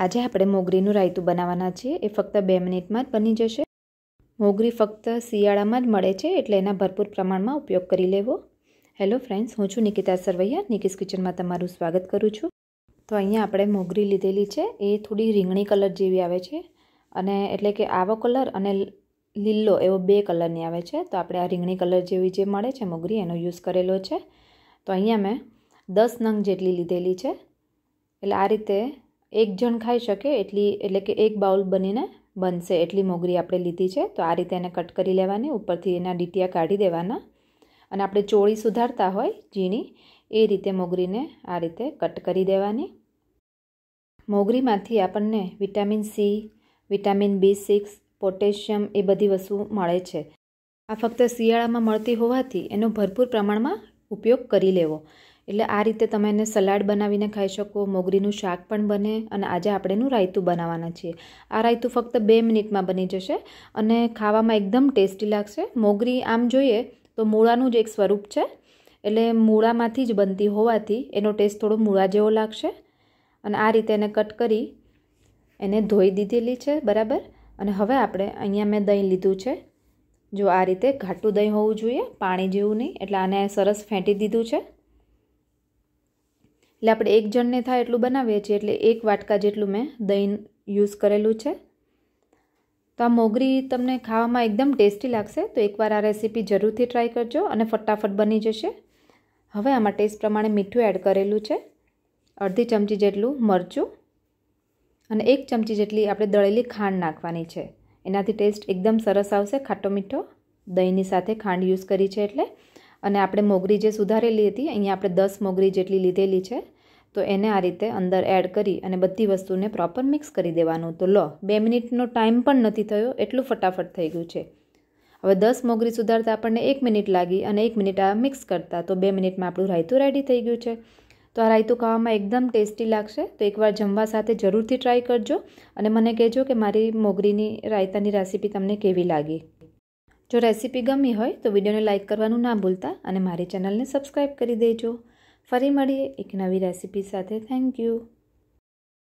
આજે આપણે મોગરીનું રાયતું બનાવવાના છીએ એ ફક્ત બે મિનિટમાં જ બની જશે મોગરી ફક્ત શિયાળામાં જ મળે છે એટલે એના ભરપૂર પ્રમાણમાં ઉપયોગ કરી લેવો હેલો ફ્રેન્ડ્સ હું છું નિકિતા સરવૈયા નિકિસ કિચનમાં તમારું સ્વાગત કરું છું તો અહીંયા આપણે મોગરી લીધેલી છે એ થોડી રીંગણી કલર જેવી આવે છે અને એટલે કે આવો કલર અને લીલો એવો બે કલરની આવે છે તો આપણે આ રીંગણી કલર જેવી જે મળે છે મોગરી એનો યુઝ કરેલો છે તો અહીંયા મેં દસ નંગ જેટલી લીધેલી છે એટલે આ રીતે એક જણ ખાઈ શકે એટલી એટલે કે એક બાઉલ બનીને બનશે એટલી મોગરી આપણે લીધી છે તો આ રીતે એને કટ કરી લેવાની ઉપરથી એના ડીટીયા કાઢી દેવાના અને આપણે ચોળી સુધારતા હોય ઝીણી એ રીતે મોગરીને આ રીતે કટ કરી દેવાની મોગરીમાંથી આપણને vitamin C vitamin B six potassium એ બધી વસ્તુ મળે છે આ ફક્ત શિયાળામાં મળતી હોવાથી એનો ભરપૂર પ્રમાણમાં ઉપયોગ કરી લેવો એટલે આ રીતે તમે એને સલાડ બનાવીને ખાઈ શકો મોગરીનું શાક પણ બને અને આજે આપણે એનું રાયતું બનાવવાના છીએ આ રાયતું ફક્ત બે મિનિટમાં બની જશે અને ખાવામાં એકદમ ટેસ્ટી લાગશે મોગરી આમ જોઈએ તો મૂળાનું જ એક સ્વરૂપ છે એટલે મૂળામાંથી જ બનતી હોવાથી એનો ટેસ્ટ થોડો મૂળા જેવો લાગશે અને આ રીતે એને કટ કરી એને ધોઈ દીધેલી છે બરાબર અને હવે આપણે અહીંયા મેં દહીં લીધું છે જો આ રીતે ઘાટું દહીં હોવું જોઈએ પાણી જેવું નહીં એટલે આને સરસ ફેંટી દીધું છે એટલે આપણે એક જણને થાય એટલું બનાવીએ છીએ એટલે એક વાટકા જેટલું મેં દહીં યુઝ કરેલું છે તો આ મોગરી તમને ખાવામાં એકદમ ટેસ્ટી લાગશે તો એકવાર આ રેસીપી જરૂરથી ટ્રાય કરજો અને ફટાફટ બની જશે હવે આમાં ટેસ્ટ પ્રમાણે મીઠું એડ કરેલું છે અડધી ચમચી જેટલું મરચું અને એક ચમચી જેટલી આપણે દળેલી ખાંડ નાખવાની છે એનાથી ટેસ્ટ એકદમ સરસ આવશે ખાટો મીઠો દહીંની સાથે ખાંડ યુઝ કરી છે એટલે અને આપણે મોગરી જે સુધારેલી હતી અહીંયા આપણે દસ મોગરી જેટલી લીધેલી છે તો એને આ રીતે અંદર એડ કરી અને બધી વસ્તુને પ્રોપર મિક્સ કરી દેવાનું તો લો બે મિનિટનો ટાઈમ પણ નથી થયો એટલું ફટાફટ થઈ ગયું છે હવે દસ મોગરી સુધારતા આપણને એક મિનિટ લાગી અને એક મિનિટ આ મિક્સ કરતા તો બે મિનિટમાં આપણું રાયતું રેડી થઈ ગયું છે તો આ રાયતું ખાવામાં એકદમ ટેસ્ટી લાગશે તો એકવાર જમવા સાથે જરૂરથી ટ્રાય કરજો અને મને કહેજો કે મારી મોગરીની રાયતાની રેસીપી તમને કેવી લાગી જો રેસીપી ગમી હોય તો વિડીયોને લાઇક કરવાનું ના ભૂલતા અને મારી ચેનલને સબસ્ક્રાઈબ કરી દેજો ફરી મળીએ એક નવી રેસીપી સાથે થેન્ક યુ